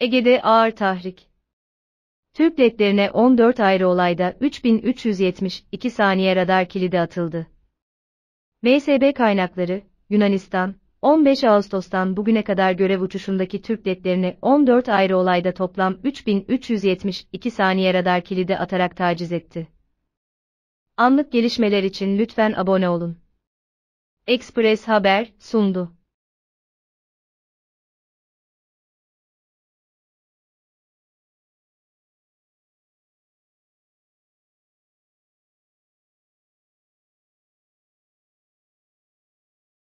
Ege'de ağır tahrik. Türk letlerine 14 ayrı olayda 3372 saniye radar kilidi atıldı. MSB kaynakları, Yunanistan, 15 Ağustos'tan bugüne kadar görev uçuşundaki Türk letlerini 14 ayrı olayda toplam 3372 saniye radar kilidi atarak taciz etti. Anlık gelişmeler için lütfen abone olun. Express Haber sundu.